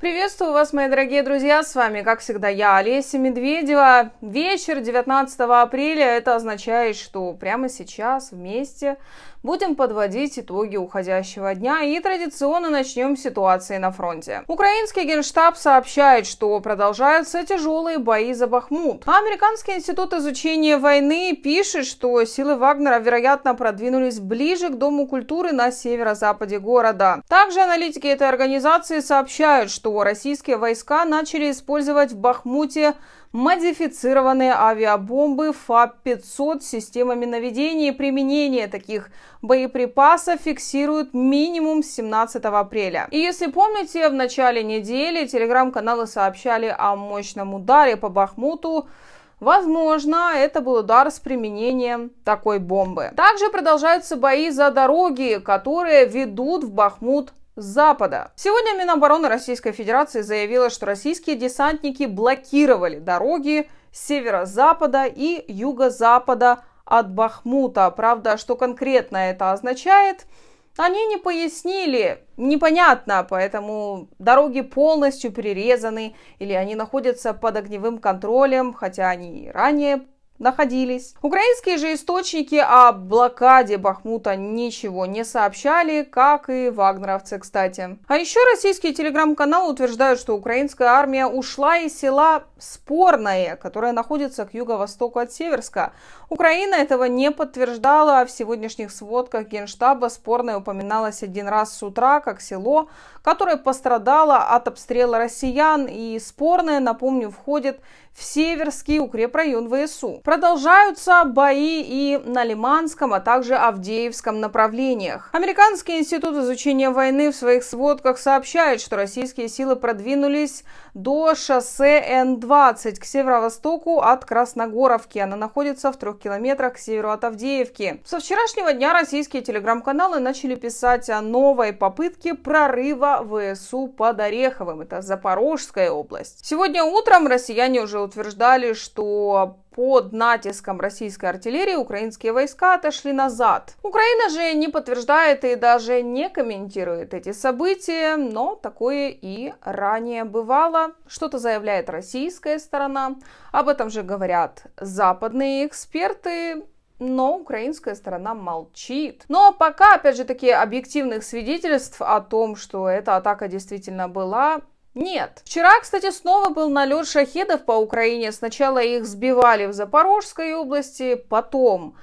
Приветствую вас, мои дорогие друзья, с вами, как всегда, я, Олеся Медведева. Вечер 19 апреля, это означает, что прямо сейчас вместе Будем подводить итоги уходящего дня и традиционно начнем с ситуации на фронте. Украинский генштаб сообщает, что продолжаются тяжелые бои за Бахмут. А Американский институт изучения войны пишет, что силы Вагнера, вероятно, продвинулись ближе к Дому культуры на северо-западе города. Также аналитики этой организации сообщают, что российские войска начали использовать в Бахмуте модифицированные авиабомбы фа 500 с системами наведения и применения таких боеприпасов фиксируют минимум 17 апреля. И если помните, в начале недели телеграм-каналы сообщали о мощном ударе по Бахмуту, Возможно, это был удар с применением такой бомбы. Также продолжаются бои за дороги, которые ведут в Бахмут Запада. Сегодня Минобороны Российской Федерации заявила, что российские десантники блокировали дороги северо-запада и юго-запада от Бахмута. Правда, что конкретно это означает, они не пояснили, непонятно, поэтому дороги полностью перерезаны или они находятся под огневым контролем, хотя они и ранее находились. Украинские же источники о блокаде Бахмута ничего не сообщали, как и вагнеровцы, кстати. А еще российские телеграм-каналы утверждают, что украинская армия ушла из села Спорное, которое находится к юго-востоку от Северска. Украина этого не подтверждала, а в сегодняшних сводках Генштаба Спорное упоминалось один раз с утра, как село, которое пострадало от обстрела россиян, и Спорное, напомню, входит в Северский укрепрайон ВСУ. Продолжаются бои и на Лиманском, а также Авдеевском направлениях. Американский институт изучения войны в своих сводках сообщает, что российские силы продвинулись до шоссе Н-20 к северо-востоку от Красногоровки. Она находится в трех километрах к северу от Авдеевки. Со вчерашнего дня российские телеграм-каналы начали писать о новой попытке прорыва ВСУ под Ореховым. Это Запорожская область. Сегодня утром россияне уже утверждали, что под натиском российской артиллерии украинские войска отошли назад. Украина же не подтверждает и даже не комментирует эти события, но такое и ранее бывало. Что-то заявляет российская сторона, об этом же говорят западные эксперты, но украинская сторона молчит. Но ну, а пока, опять же таки, объективных свидетельств о том, что эта атака действительно была, нет. Вчера, кстати, снова был налет шахедов по Украине. Сначала их сбивали в Запорожской области, потом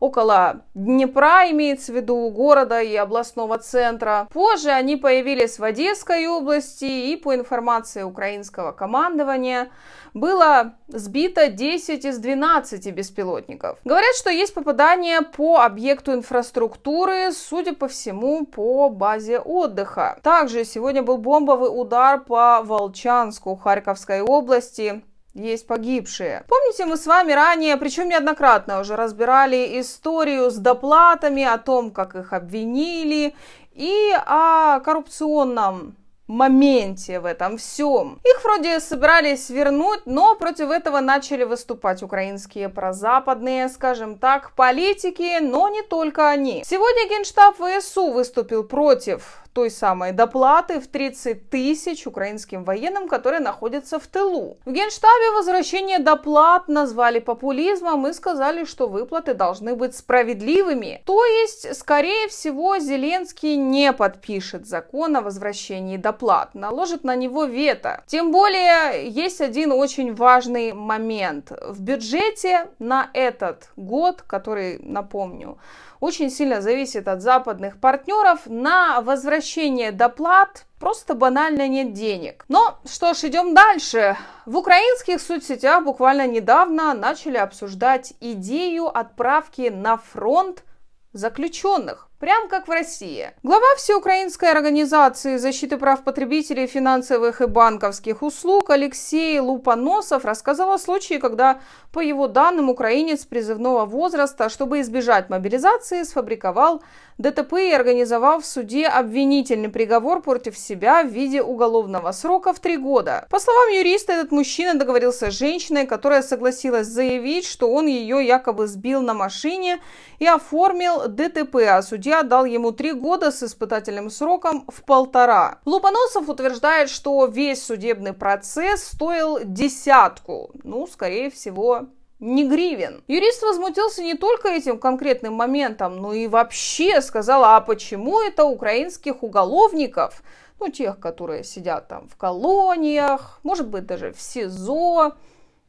около Днепра, имеется в виду города и областного центра. Позже они появились в Одесской области и по информации украинского командования было сбито 10 из 12 беспилотников. Говорят, что есть попадание по объекту инфраструктуры, судя по всему, по базе отдыха. Также сегодня был бомбовый удар по Волчанску Харьковской области есть погибшие. Помните, мы с вами ранее, причем неоднократно уже разбирали историю с доплатами, о том, как их обвинили, и о коррупционном моменте в этом всем. Их вроде собирались вернуть, но против этого начали выступать украинские прозападные, скажем так, политики, но не только они. Сегодня Генштаб ВСУ выступил против той самой доплаты в 30 тысяч украинским военным, которые находятся в тылу. В Генштабе возвращение доплат назвали популизмом и сказали, что выплаты должны быть справедливыми. То есть, скорее всего, Зеленский не подпишет закон о возвращении доплат, наложит на него вето. Тем более, есть один очень важный момент. В бюджете на этот год, который, напомню, очень сильно зависит от западных партнеров, на возвращение возвращения доплат просто банально нет денег. Но что ж, идем дальше. В украинских соцсетях буквально недавно начали обсуждать идею отправки на фронт заключенных. Прям как в России. Глава Всеукраинской организации защиты прав потребителей финансовых и банковских услуг Алексей Лупоносов рассказал о случае, когда, по его данным, украинец призывного возраста, чтобы избежать мобилизации, сфабриковал ДТП и организовал в суде обвинительный приговор против себя в виде уголовного срока в три года. По словам юриста, этот мужчина договорился с женщиной, которая согласилась заявить, что он ее якобы сбил на машине и оформил ДТП, осудил Судья дал ему три года с испытательным сроком в полтора. Лупоносов утверждает, что весь судебный процесс стоил десятку, ну, скорее всего, не гривен. Юрист возмутился не только этим конкретным моментом, но и вообще сказал, а почему это украинских уголовников, ну, тех, которые сидят там в колониях, может быть, даже в СИЗО,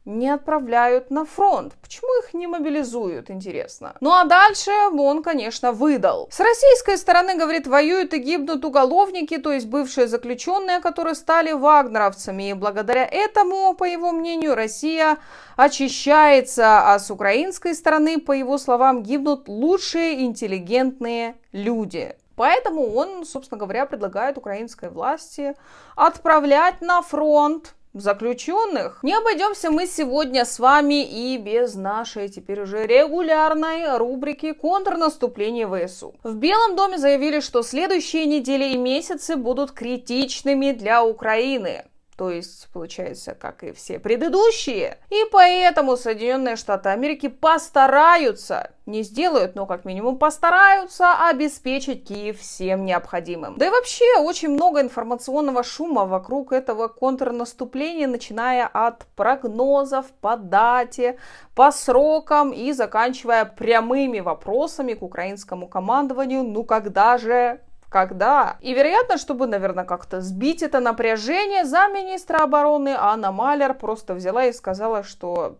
не отправляют на фронт? Почему их не мобилизуют, интересно? Ну а дальше он, конечно, выдал. С российской стороны, говорит, воюют и гибнут уголовники, то есть бывшие заключенные, которые стали вагнеровцами. И благодаря этому, по его мнению, Россия очищается, а с украинской стороны, по его словам, гибнут лучшие интеллигентные люди. Поэтому он, собственно говоря, предлагает украинской власти отправлять на фронт заключенных. Не обойдемся мы сегодня с вами и без нашей теперь уже регулярной рубрики «Контрнаступление ВСУ». В Белом доме заявили, что следующие недели и месяцы будут критичными для Украины то есть, получается, как и все предыдущие. И поэтому Соединенные Штаты Америки постараются, не сделают, но как минимум постараются обеспечить Киев всем необходимым. Да и вообще очень много информационного шума вокруг этого контрнаступления, начиная от прогнозов по дате, по срокам и заканчивая прямыми вопросами к украинскому командованию, ну когда же когда. И вероятно, чтобы, наверное, как-то сбить это напряжение, замминистра обороны Анна Малер просто взяла и сказала, что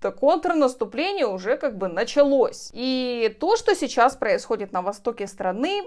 то контрнаступление уже как бы началось. И то, что сейчас происходит на востоке страны,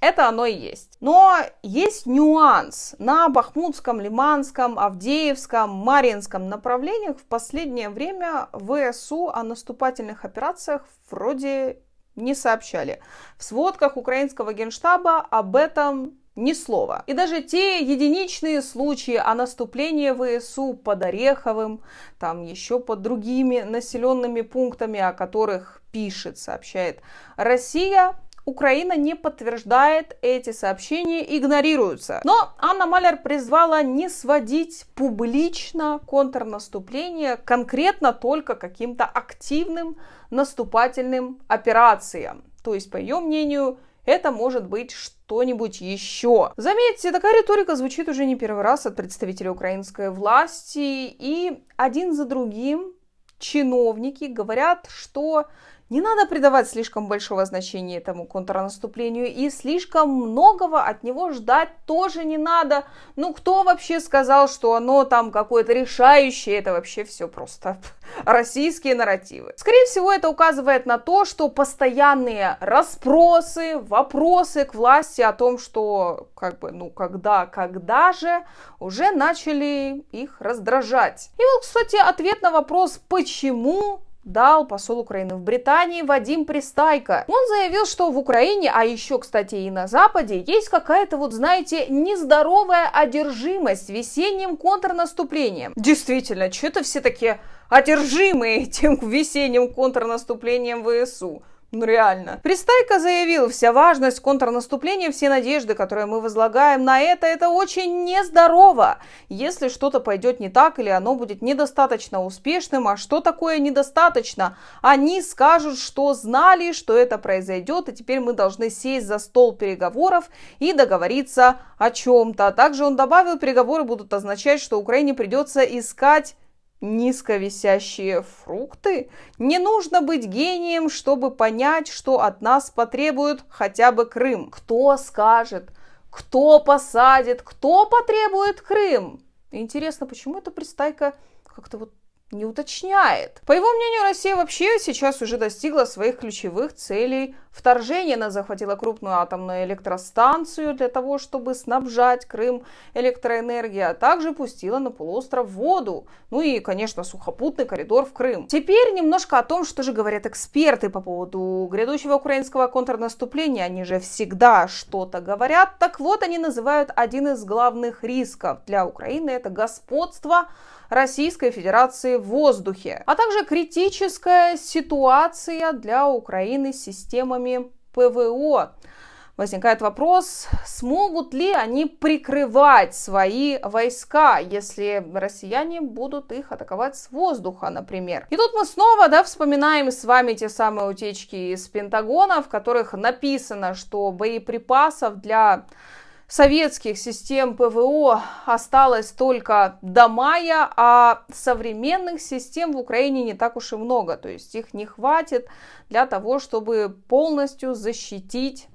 это оно и есть. Но есть нюанс. На Бахмутском, Лиманском, Авдеевском, Мариинском направлениях в последнее время ВСУ о наступательных операциях вроде не сообщали. В сводках украинского генштаба об этом ни слова. И даже те единичные случаи о наступлении ВСУ под Ореховым, там еще под другими населенными пунктами, о которых пишет, сообщает Россия, Украина не подтверждает эти сообщения, игнорируются. Но Анна Малер призвала не сводить публично контрнаступление конкретно только каким-то активным наступательным операциям. То есть, по ее мнению, это может быть что-нибудь еще. Заметьте, такая риторика звучит уже не первый раз от представителей украинской власти, и один за другим чиновники говорят, что не надо придавать слишком большого значения этому контрнаступлению и слишком многого от него ждать тоже не надо. Ну кто вообще сказал, что оно там какое-то решающее, это вообще все просто российские нарративы. Скорее всего это указывает на то, что постоянные расспросы, вопросы к власти о том, что как бы ну когда, когда же, уже начали их раздражать. И вот, кстати, ответ на вопрос, почему дал посол Украины в Британии Вадим Пристайко. Он заявил, что в Украине, а еще, кстати, и на Западе, есть какая-то, вот знаете, нездоровая одержимость весенним контрнаступлением. Действительно, что-то все такие одержимые тем весенним контрнаступлением ВСУ. Ну реально. Пристайко заявил, вся важность контрнаступления, все надежды, которые мы возлагаем на это, это очень нездорово. Если что-то пойдет не так или оно будет недостаточно успешным, а что такое недостаточно? Они скажут, что знали, что это произойдет, и теперь мы должны сесть за стол переговоров и договориться о чем-то. Также он добавил, переговоры будут означать, что Украине придется искать Низко висящие фрукты? Не нужно быть гением, чтобы понять, что от нас потребуют хотя бы Крым. Кто скажет? Кто посадит? Кто потребует Крым? Интересно, почему эта пристайка как-то вот не уточняет. По его мнению, Россия вообще сейчас уже достигла своих ключевых целей. Вторжение она захватила крупную атомную электростанцию для того, чтобы снабжать Крым электроэнергией, а также пустила на полуостров воду. Ну и, конечно, сухопутный коридор в Крым. Теперь немножко о том, что же говорят эксперты по поводу грядущего украинского контрнаступления. Они же всегда что-то говорят. Так вот, они называют один из главных рисков для Украины – это господство Российской Федерации в воздухе, а также критическая ситуация для Украины с системами ПВО. Возникает вопрос, смогут ли они прикрывать свои войска, если россияне будут их атаковать с воздуха, например. И тут мы снова да, вспоминаем с вами те самые утечки из Пентагона, в которых написано, что боеприпасов для советских систем ПВО осталось только до мая, а современных систем в Украине не так уж и много. То есть их не хватит для того, чтобы полностью защитить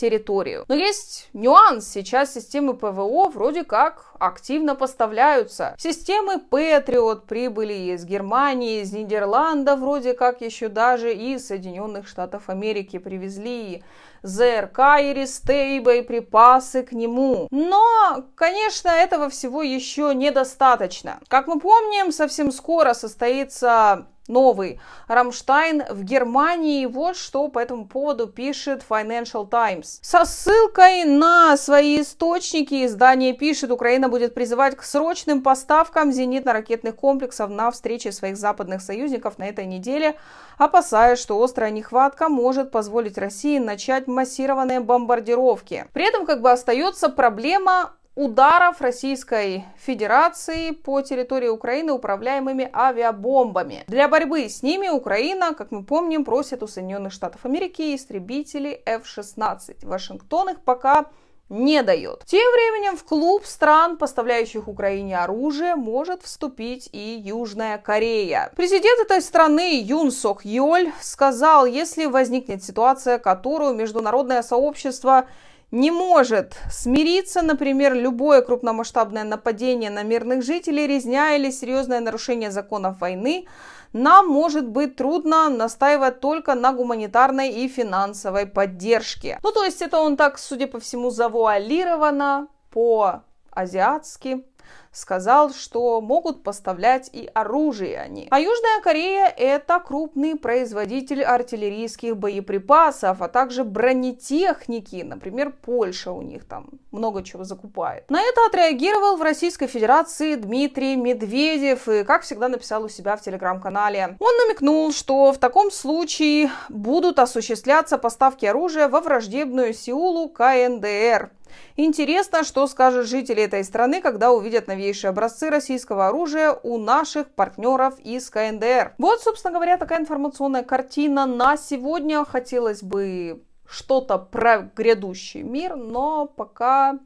территорию. Но есть нюанс. Сейчас системы ПВО вроде как активно поставляются. Системы Patriot прибыли из Германии, из Нидерландов, вроде как еще даже и из Соединенных Штатов Америки привезли ЗРК и Рестей, припасы к нему. Но, конечно, этого всего еще недостаточно. Как мы помним, совсем скоро состоится новый. Рамштайн в Германии. Вот что по этому поводу пишет Financial Times. Со ссылкой на свои источники издание пишет, Украина будет призывать к срочным поставкам зенитно-ракетных комплексов на встрече своих западных союзников на этой неделе, опасаясь, что острая нехватка может позволить России начать массированные бомбардировки. При этом как бы остается проблема ударов Российской Федерации по территории Украины управляемыми авиабомбами. Для борьбы с ними Украина, как мы помним, просит у Соединенных Штатов Америки истребители F-16. Вашингтон их пока не дает. Тем временем в клуб стран, поставляющих Украине оружие, может вступить и Южная Корея. Президент этой страны Юн Сок Йоль сказал, если возникнет ситуация, которую международное сообщество не может смириться, например, любое крупномасштабное нападение на мирных жителей, резня или серьезное нарушение законов войны, нам может быть трудно настаивать только на гуманитарной и финансовой поддержке. Ну, то есть это он так, судя по всему, завуалировано по-азиатски сказал, что могут поставлять и оружие они. А Южная Корея – это крупный производитель артиллерийских боеприпасов, а также бронетехники. Например, Польша у них там много чего закупает. На это отреагировал в Российской Федерации Дмитрий Медведев и, как всегда, написал у себя в телеграм-канале. Он намекнул, что в таком случае будут осуществляться поставки оружия во враждебную Сеулу КНДР. Интересно, что скажут жители этой страны, когда увидят новейшие образцы российского оружия у наших партнеров из КНДР. Вот, собственно говоря, такая информационная картина на сегодня. Хотелось бы что-то про грядущий мир, но пока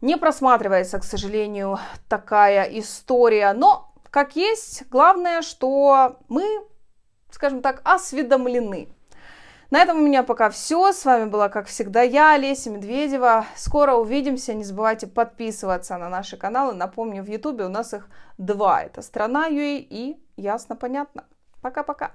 не просматривается, к сожалению, такая история. Но, как есть, главное, что мы, скажем так, осведомлены на этом у меня пока все. С вами была, как всегда, я, Олеся Медведева. Скоро увидимся. Не забывайте подписываться на наши каналы. Напомню, в Ютубе у нас их два. Это страна «Страна.ua» и «Ясно-понятно». Пока-пока.